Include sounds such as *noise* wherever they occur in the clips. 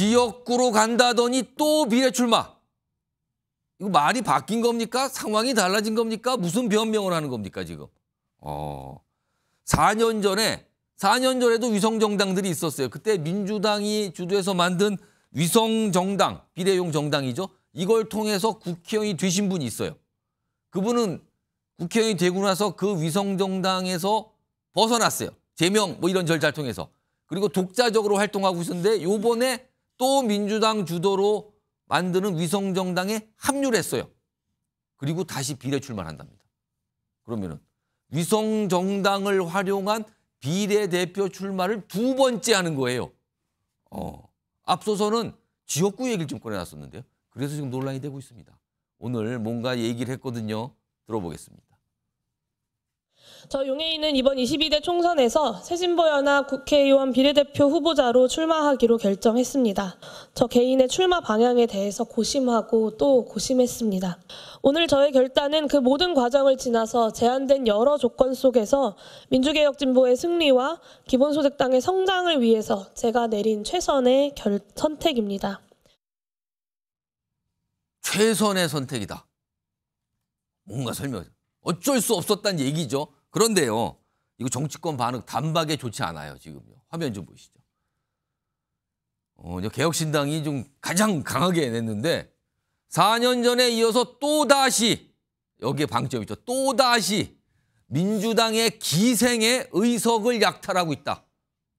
지역구로 간다더니 또 비례 출마. 이거 말이 바뀐 겁니까? 상황이 달라진 겁니까? 무슨 변명을 하는 겁니까, 지금? 어. 4년 전에, 4년 전에도 위성정당들이 있었어요. 그때 민주당이 주도해서 만든 위성정당, 비례용 정당이죠. 이걸 통해서 국회의원이 되신 분이 있어요. 그분은 국회의원이 되고 나서 그 위성정당에서 벗어났어요. 제명 뭐 이런 절차를 통해서. 그리고 독자적으로 활동하고 있었는데 요번에 또 민주당 주도로 만드는 위성정당에 합류를 했어요. 그리고 다시 비례 출마한답니다. 그러면은 위성정당을 활용한 비례대표 출마를 두 번째 하는 거예요. 어, 앞서서는 지역구 얘기를 좀 꺼내놨었는데요. 그래서 지금 논란이 되고 있습니다. 오늘 뭔가 얘기를 했거든요. 들어보겠습니다. 저 용해인은 이번 22대 총선에서 새진보연합 국회의원 비례대표 후보자로 출마하기로 결정했습니다. 저 개인의 출마 방향에 대해서 고심하고 또 고심했습니다. 오늘 저의 결단은 그 모든 과정을 지나서 제한된 여러 조건 속에서 민주개혁진보의 승리와 기본소득당의 성장을 위해서 제가 내린 최선의 결, 선택입니다. 최선의 선택이다. 뭔가 설명. 어쩔 수없었다는 얘기죠. 그런데요. 이거 정치권 반응 단박에 좋지 않아요. 지금요. 화면 좀 보시죠. 어, 개혁신당이 좀 가장 강하게 냈는데 4년 전에 이어서 또다시 여기에 방점이 있죠. 또다시 민주당의 기생의 의석을 약탈하고 있다.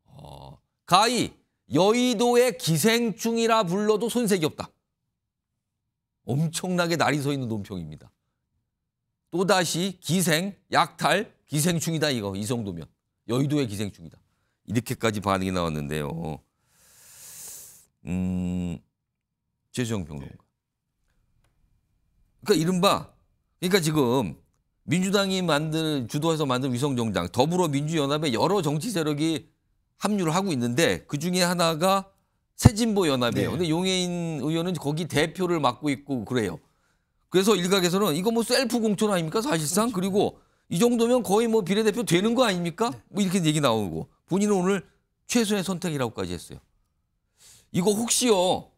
어, 가히 여의도의 기생충이라 불러도 손색이 없다. 엄청나게 날이 서 있는 논평입니다. 또다시 기생, 약탈, 기생충이다 이거 이정도면 여의도의 기생충이다 이렇게까지 반응이 나왔는데요. 음, 최수영 평론가. 그러니까 이른바 그러니까 지금 민주당이 만든 주도해서 만든 위성 정당 더불어민주연합의 여러 정치 세력이 합류를 하고 있는데 그 중에 하나가 새진보 연합이에요. 네. 근데 용해인 의원은 거기 대표를 맡고 있고 그래요. 그래서 일각에서는 이거 뭐 셀프 공천 아닙니까 사실상 그렇죠. 그리고 이 정도면 거의 뭐 비례대표 되는 거 아닙니까? 네. 뭐 이렇게 얘기 나오고 본인은 오늘 최소의 선택이라고까지 했어요. 이거 혹시요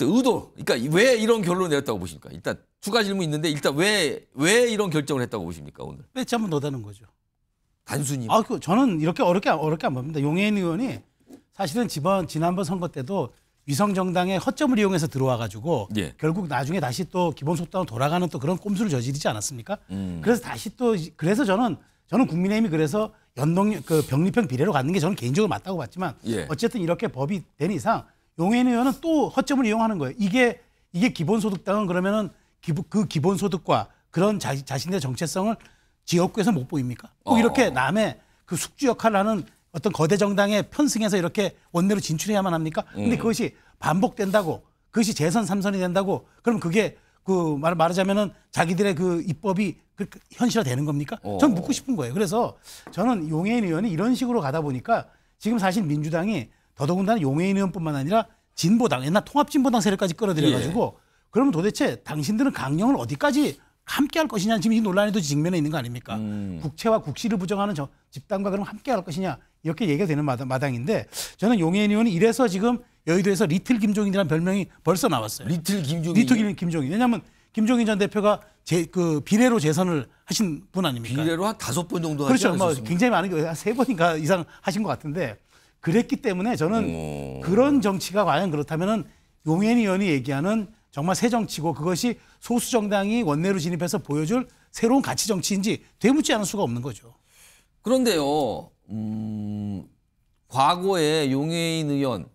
의도 그러니까 왜 이런 결론을 내렸다고 보십니까? 일단 두가 질문 있는데 일단 왜 왜 이런 결정을 했다고 보십니까 오늘? 배치 한번 넣다는 거죠. 단순히. 아, 그 저는 이렇게 어렵게 어렵게 안 봅니다. 용해인 의원이 사실은 지번 지난번 선거 때도 위성 정당의 허점을 이용해서 들어와 가지고 예. 결국 나중에 다시 또 기본 속당으로 돌아가는 또 그런 꼼수를 저지르지 않았습니까? 음. 그래서 다시 또 그래서 저는 저는 국민의힘이 그래서 연동 그병립형 비례로 갖는 게 저는 개인적으로 맞다고 봤지만 예. 어쨌든 이렇게 법이 된 이상 용해인 의원은 또 허점을 이용하는 거예요. 이게 이게 기본소득당은 그러면은 기부, 그 기본소득과 그런 자, 자신의 정체성을 지역구에서 못 보입니까? 꼭 어. 이렇게 남의 그 숙주 역할을 하는 어떤 거대 정당에 편승해서 이렇게 원내로 진출해야만 합니까? 근데 음. 그것이 반복된다고 그것이 재선 삼선이 된다고 그럼 그게 그 말, 말하자면은 자기들의 그 입법이 그 현실화되는 겁니까? 어. 전 묻고 싶은 거예요. 그래서 저는 용해인 의원이 이런 식으로 가다 보니까 지금 사실 민주당이 더더군다나 용해인 의원뿐만 아니라 진보당 옛날 통합진보당 세력까지 끌어들여가지고 예. 그러면 도대체 당신들은 강령을 어디까지 함께 할 것이냐 지금 이 논란에도 직면해 있는 거 아닙니까? 음. 국채와 국시를 부정하는 저 집단과 그럼 함께 할 것이냐 이렇게 얘기가 되는 마당, 인데 저는 용해인 의원이 이래서 지금 여의도에서 리틀 김종인이라는 별명이 벌써 나왔어요. 리틀 김종인. 리틀 김종인. 왜냐하면 김종인 전 대표가 제, 그 비례로 재선을 하신 분 아닙니까? 비례로 한 다섯 번 정도 그렇죠. 뭐 굉장히 많은 게세 번인가 이상 하신 것 같은데 그랬기 때문에 저는 오. 그런 정치가 과연 그렇다면 용해인 의원이 얘기하는 정말 새 정치고 그것이 소수 정당이 원내로 진입해서 보여줄 새로운 가치 정치인지 되묻지 않을 수가 없는 거죠. 그런데요. 음, 과거에 용해인 의원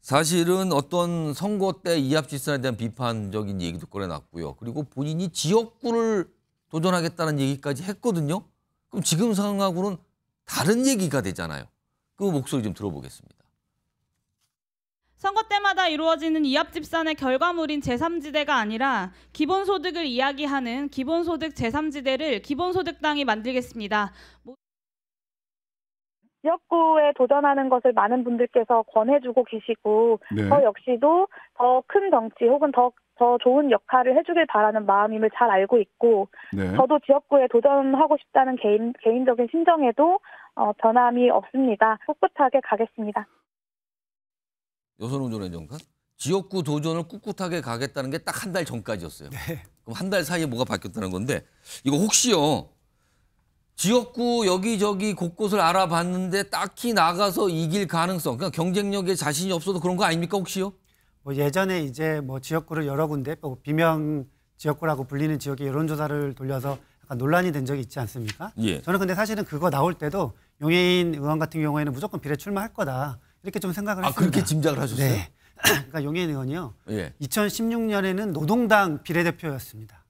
사실은 어떤 선거 때 이합 질서에 대한 비판적인 얘기도 꺼내놨고요. 그리고 본인이 지역구를 도전하겠다는 얘기까지 했거든요. 그럼 지금 상황하고는 다른 얘기가 되잖아요. 그 목소리 좀 들어보겠습니다. 선거 때마다 이루어지는 이합집산의 결과물인 제3지대가 아니라 기본소득을 이야기하는 기본소득 제3지대를 기본소득당이 만들겠습니다. 지역구에 도전하는 것을 많은 분들께서 권해주고 계시고 네. 저 역시도 더 큰덩치 혹은 더, 더 좋은 역할을 해주길 바라는 마음임을 잘 알고 있고 네. 저도 지역구에 도전하고 싶다는 개인, 개인적인 심정에도 어, 변함이 없습니다. 꿋꿋하게 가겠습니다. 여성운전행정관 지역구 도전을 꿋꿋하게 가겠다는 게 딱 한 달 전까지였어요. 네. 그럼 한 달 사이에 뭐가 바뀌었다는 건데 이거 혹시요 지역구 여기저기 곳곳을 알아봤는데 딱히 나가서 이길 가능성, 그러니까 경쟁력에 자신이 없어도 그런 거 아닙니까 혹시요? 뭐 예전에 이제 뭐 지역구를 여러 군데 뭐 비명 지역구라고 불리는 지역에 여론조사를 돌려서 약간 논란이 된 적이 있지 않습니까? 예. 저는 근데 사실은 그거 나올 때도 용해인 의원 같은 경우에는 무조건 비례 출마할 거다 이렇게 좀 생각을 아, 했습니다. 그렇게 짐작을 하셨어요? 네. *clears throat* 그러니까 용해인 의원이요. 예. 2016년에는 노동당 비례대표였습니다.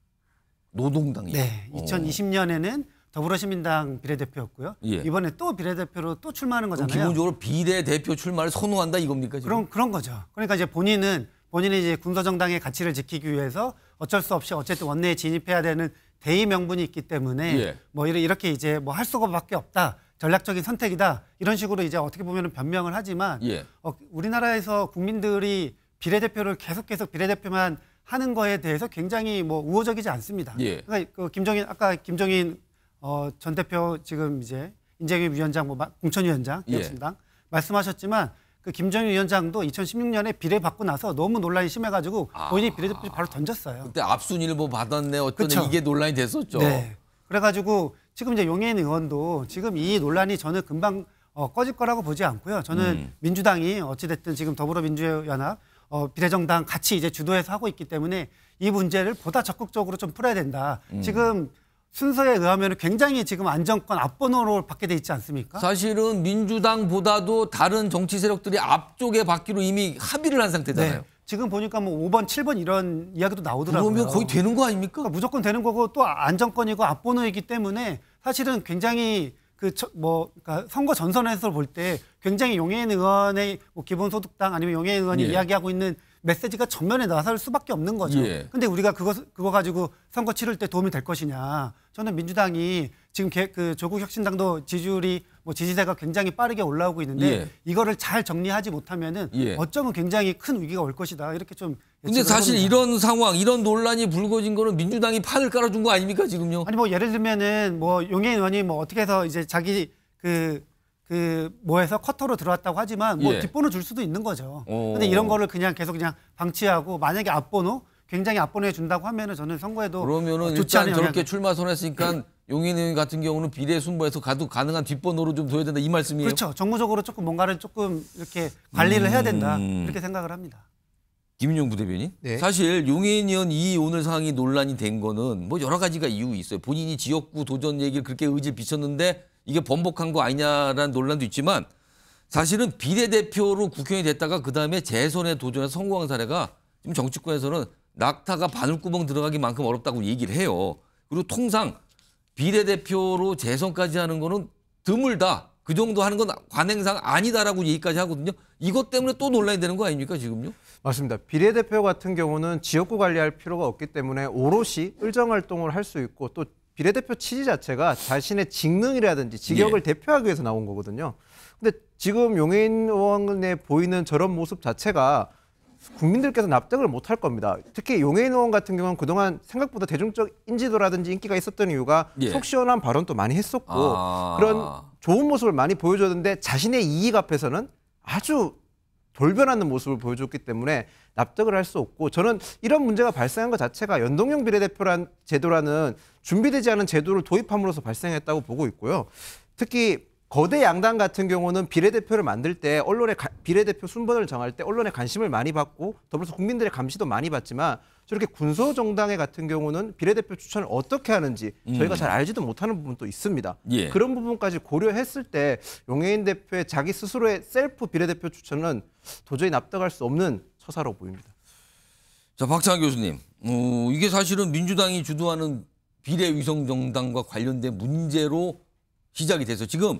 노동당이요. 네. 2020년에는 어. 더불어시민당 비례대표였고요. 예. 이번에 또 비례대표로 또 출마하는 거잖아요. 기본적으로 비례대표 출마를 선호한다 이겁니까? 지금? 그런 그런 거죠. 그러니까 이제 본인은 본인이 이제 군소정당의 가치를 지키기 위해서 어쩔 수 없이 어쨌든 원내에 진입해야 되는 대의 명분이 있기 때문에 예. 뭐 이렇게 이제 뭐 할수밖에 없다. 전략적인 선택이다 이런 식으로 이제 어떻게 보면 변명을 하지만 예. 어, 우리나라에서 국민들이 비례대표를 계속 계속 비례대표만 하는 거에 대해서 굉장히 뭐 우호적이지 않습니다. 예. 그러니까 그 김정인 아까 김정인 어, 전 대표 지금 이제 인재교육 위원장, 뭐 공천 위원장, 개혁신당 예. 말씀하셨지만 그 김정일 위원장도 2016년에 비례 받고 나서 너무 논란이 심해가지고 아. 본인이 비례대표 를 바로 던졌어요. 그때 압순일보 뭐 받았네 어쩌네 그 이게 논란이 됐었죠. 네. 그래가지고 지금 이제 용해인 의원도 지금 이 논란이 저는 금방 어, 꺼질 거라고 보지 않고요. 저는 음. 민주당이 어찌됐든 지금 더불어민주연합 어, 비례정당 같이 이제 주도해서 하고 있기 때문에 이 문제를 보다 적극적으로 좀 풀어야 된다. 음. 지금 순서에 의하면 굉장히 지금 안정권 앞번호로 받게 돼 있지 않습니까? 사실은 민주당보다도 다른 정치 세력들이 앞쪽에 받기로 이미 합의를 한 상태잖아요. 네. 지금 보니까 뭐 5번, 7번 이런 이야기도 나오더라고요. 그러면 거의 되는 거 아닙니까? 그러니까 무조건 되는 거고 또 안정권이고 앞번호이기 때문에 사실은 굉장히 그뭐 그러니까 선거 전선에서 볼 때 굉장히 용해인 의원의 뭐 기본소득당 아니면 용해인 의원이 예. 이야기하고 있는 메시지가 전면에 나설 수밖에 없는 거죠. 예. 근데 우리가 그거 그거 가지고 선거 치를 때 도움이 될 것이냐? 저는 민주당이 지금 개, 그 조국 혁신당도 지지율이 뭐 지지세가 굉장히 빠르게 올라오고 있는데 예. 이거를 잘 정리하지 못하면은 예. 어쩌면 굉장히 큰 위기가 올 것이다. 이렇게 좀 근데 사실 봅니다 이런 상황, 이런 논란이 불거진 거는 민주당이 판을 깔아준 거 아닙니까 지금요? 아니 뭐 예를 들면은 뭐 용해 의원이 뭐 어떻게 해서 이제 자기 그그 뭐해서 커터로 들어왔다고 하지만 뭐 예. 뒷번호 줄 수도 있는 거죠. 오. 어. 근데 이런 거를 그냥 계속 그냥 방치하고 만약에 앞번호 굉장히 앞번호에 준다고 하면은 저는 선거에도 그러면은 어, 좋지 일단 저렇게 출마 선했으니까 네. 용인 의원 같은 경우는 비례 순보에서 가도 가능한 뒷번호로 좀 둬야 된다 이 말씀이에요. 그렇죠. 정무적으로 조금 뭔가를 조금 이렇게 관리를 음. 해야 된다 이렇게 음. 생각을 합니다. 김윤용 부대변인. 네. 사실 용해년 이 오늘 상황이 논란이 된 거는 뭐 여러 가지가 이유 있어요. 본인이 지역구 도전 얘기를 그렇게 의지 를 비쳤는데 이게 번복한 거 아니냐라는 논란도 있지만 사실은 비례대표로 국회의원이 됐다가 그다음에 재선에 도전해 성공한 사례가 지금 정치권에서는 낙타가 바늘구멍 들어가기만큼 어렵다고 얘기를 해요. 그리고 통상 비례대표로 재선까지 하는 거는 드물다. 그 정도 하는 건 관행상 아니다라고 얘기까지 하거든요. 이것 때문에 또 논란이 되는 거 아닙니까 지금요? 맞습니다. 비례대표 같은 경우는 지역구 관리할 필요가 없기 때문에 오롯이 의정 활동을 할 수 있고 또 비례대표 취지 자체가 자신의 직능이라든지 직역을 예. 대표하기 위해서 나온 거거든요. 근데 지금 용인 의원의 보이는 저런 모습 자체가 국민들께서 납득을 못할 겁니다. 특히 용해인 의원 같은 경우는 그동안 생각보다 대중적 인지도라든지 인기가 있었던 이유가 예. 속 시원한 발언도 많이 했었고 아... 그런 좋은 모습을 많이 보여줬는데 자신의 이익 앞에서는 아주 돌변하는 모습을 보여줬기 때문에 납득을 할 수 없고 저는 이런 문제가 발생한 것 자체가 연동형 비례대표란 제도라는 준비되지 않은 제도를 도입함으로써 발생했다고 보고 있고요. 특히 거대 양당 같은 경우는 비례대표를 만들 때 언론의 가, 비례대표 순번을 정할 때 언론의 관심을 많이 받고 더불어서 국민들의 감시도 많이 받지만 저렇게 군소 정당의 같은 경우는 비례대표 추천을 어떻게 하는지 음. 저희가 음. 잘 알지도 못하는 부분도 있습니다. 예. 그런 부분까지 고려했을 때 용해인 대표의 자기 스스로의 셀프 비례대표 추천은 도저히 납득할 수 없는 처사로 보입니다. 자 박찬 교수님, 어, 이게 사실은 민주당이 주도하는 비례 위성 정당과 관련된 문제로 시작이 돼서 지금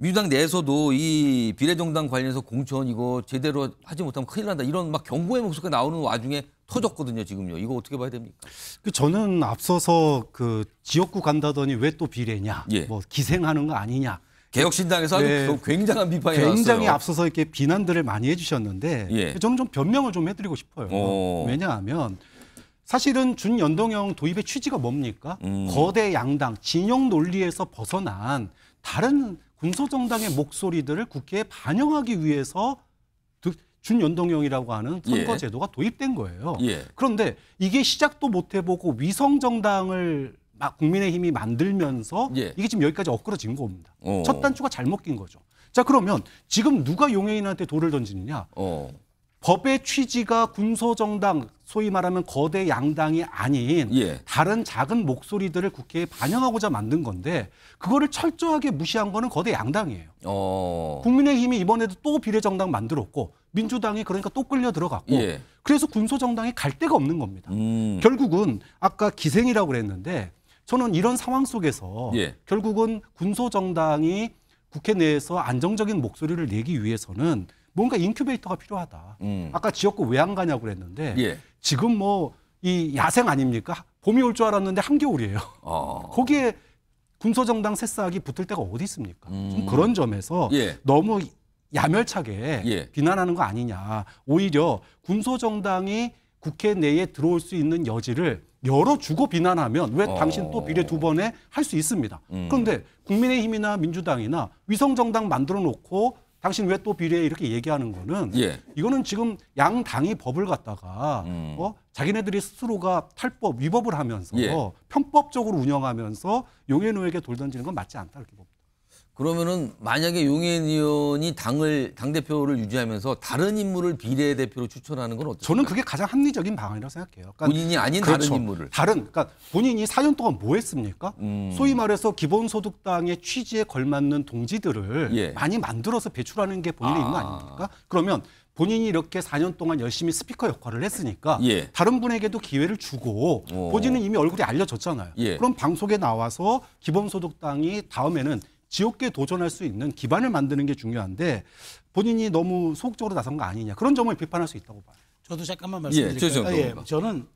민주당 내에서도 이 비례정당 관련해서 공천 이거 제대로 하지 못하면 큰일 난다 이런 막 경고의 목소리가 나오는 와중에 터졌거든요 지금요. 이거 어떻게 봐야 됩니까? 그 저는 앞서서 그 지역구 간다더니 왜 또 비례냐, 예. 뭐 기생하는 거 아니냐. 개혁신당에서 아주 네. 그 굉장한 비판이 굉장히 앞서서 이렇게 비난들을 많이 해주셨는데 예. 그 저는 좀 변명을 좀 해드리고 싶어요. 오. 어. 왜냐하면 사실은 준연동형 도입의 취지가 뭡니까? 음. 거대 양당 진영 논리에서 벗어난 다른 군소정당의 목소리들을 국회에 반영하기 위해서 준연동형이라고 하는 예. 선거제도가 예. 도입된 거예요. 예. 그런데 이게 시작도 못 해보고 위성정당을 막 국민의힘이 만들면서 예. 이게 지금 여기까지 엎그러진 겁니다. 오. 어. 첫 단추가 잘못 낀 거죠. 자 그러면 지금 누가 용해인한테 돌을 던지느냐? 오. 어. 법의 취지가 군소정당 소위 말하면 거대 양당이 아닌 예. 다른 작은 목소리들을 국회에 반영하고자 만든 건데 그거를 철저하게 무시한 거는 거대 양당이에요. 어... 국민의힘이 이번에도 또 비례정당 만들었고 민주당이 그러니까 또 끌려 들어갔고 예. 그래서 군소정당이 갈 데가 없는 겁니다. 음... 결국은 아까 기생이라고 그랬는데 저는 이런 상황 속에서 예. 결국은 군소정당이 국회 내에서 안정적인 목소리를 내기 위해서는 뭔가 인큐베이터가 필요하다. 음. 아까 지역구 왜 안 가냐고 그랬는데 예. 지금 뭐 이 야생 아닙니까? 봄이 올 줄 알았는데 한겨울이에요. 어. *laughs* 거기에 군소정당 새싹이 붙을 데가 어디 있습니까? 음. 좀 그런 점에서 예. 너무 야멸차게 예. 비난하는 거 아니냐. 오히려 군소정당이 국회 내에 들어올 수 있는 여지를 열어주고 비난하면 왜 어... 당신 또 비례 두 어. 번에 할 수 있습니다. 음... 그런데 국민의힘이나 민주당이나 위성정당 만들어 놓고 당신 왜 또 비례해 이렇게 얘기하는 거는 예. 이거는 지금 양 당이 법을 갖다가 음. 어? 자기네들이 스스로가 탈법 위법을 하면서 예. 편법적으로 운영하면서 용의노에게돌 던지는 건 맞지 않다 이렇게 봅니다. 그러면은 만약에 용인 의원이 당을 당 대표를 유지하면서 다른 인물을 비례 대표로 추천하는 건어떻습니 저는 그게 가장 합리적인 방안이라고 생각해요. 그러니까 본인이 아닌 그렇죠. 다른 인물을 다른 그러니까 본인이 4년 동안 뭐 했습니까? 음. 소위 말해서 기본소득당의 취지에 걸맞는 동지들을 예. 많이 만들어서 배출하는 게 본인의 아. 임무 아닙니까? 그러면 본인이 이렇게 4년 동안 열심히 스피커 역할을 했으니까 예. 다른 분에게도 기회를 주고 오. 본인은 이미 얼굴이 알려졌잖아요. 예. 그럼 방송에 나와서 기본소득당이 다음에는 지옥에 도전할 수 있는 기반을 만드는 게 중요한데 본인이 너무 소극적으로 나선 거 아니냐 그런 점을 비판할 수 있다고 봐요. 저도 잠깐만 말씀드릴게요. 예, 아, 예, 저는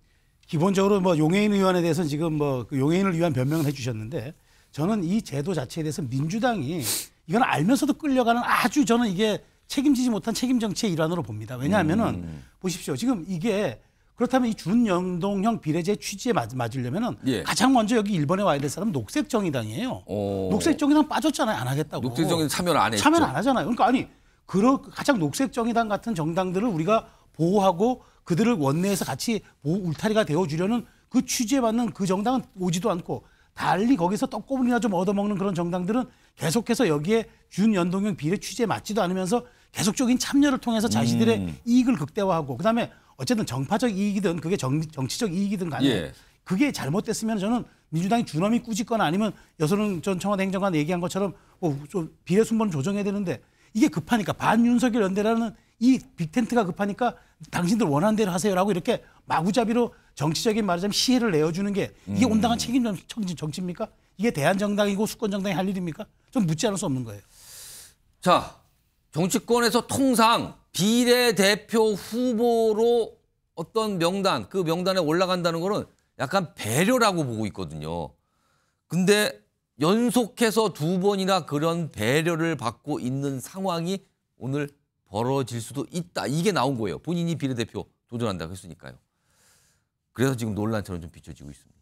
기본적으로 뭐 용해인 의원에 대해서 지금 뭐 그 용해인을 위한 변명을 해주셨는데 저는 이 제도 자체에 대해서 민주당이 이건 알면서도 끌려가는 아주 저는 이게 책임지지 못한 책임 정치의 일환으로 봅니다. 왜냐하면은 음. 보십시오. 지금 이게 그렇다면 이 준연동형 비례제 취지에 맞, 맞으려면 예. 가장 먼저 여기 일본에 와야 될 사람은 녹색정의당이에요. 녹색정의당 빠졌잖아요. 안 하겠다고. 녹색정의당 참여를 안 했죠. 참여를 안 하잖아요. 그러니까 아니 그러, 가장 녹색정의당 같은 정당들을 우리가 보호하고 그들을 원내에서 같이 보호, 울타리가 되어주려는 그 취지에 맞는 그 정당은 오지도 않고 달리 거기서 떡고분이나 좀 얻어먹는 그런 정당들은 계속해서 여기에 준연동형 비례 취지에 맞지도 않으면서 계속적인 참여를 통해서 자신들의 음. 이익을 극대화하고 그다음에 어쨌든 정파적 이익이든 그게 정, 정치적 이익이든 간에 예. 그게 잘못됐으면 저는 민주당이 주엄이 꾸짖거나 아니면 여선는전 청와대 행정관 얘기한 것처럼 뭐좀 어, 비례 순번을 조정해야 되는데 이게 급하니까 반윤석열 연대라는 이 빅텐트가 급하니까 당신들 원하는 대로 하세요라고 이렇게 마구잡이로 정치적인 말하자면 시혜를 내어주는 게 이게 음. 온당한 책임 정치입니까? 이게 대한정당이고 수권정당이 할 일입니까? 좀 묻지 않을 수 없는 거예요. 자, 정치권에서 통상 비례대표 후보로 어떤 명단, 그 명단에 올라간다는 거는 약간 배려라고 보고 있거든요. 근데 연속해서 두 번이나 그런 배려를 받고 있는 상황이 오늘 벌어질 수도 있다. 이게 나온 거예요. 본인이 비례대표 도전한다고 했으니까요. 그래서 지금 논란처럼 좀 비춰지고 있습니다.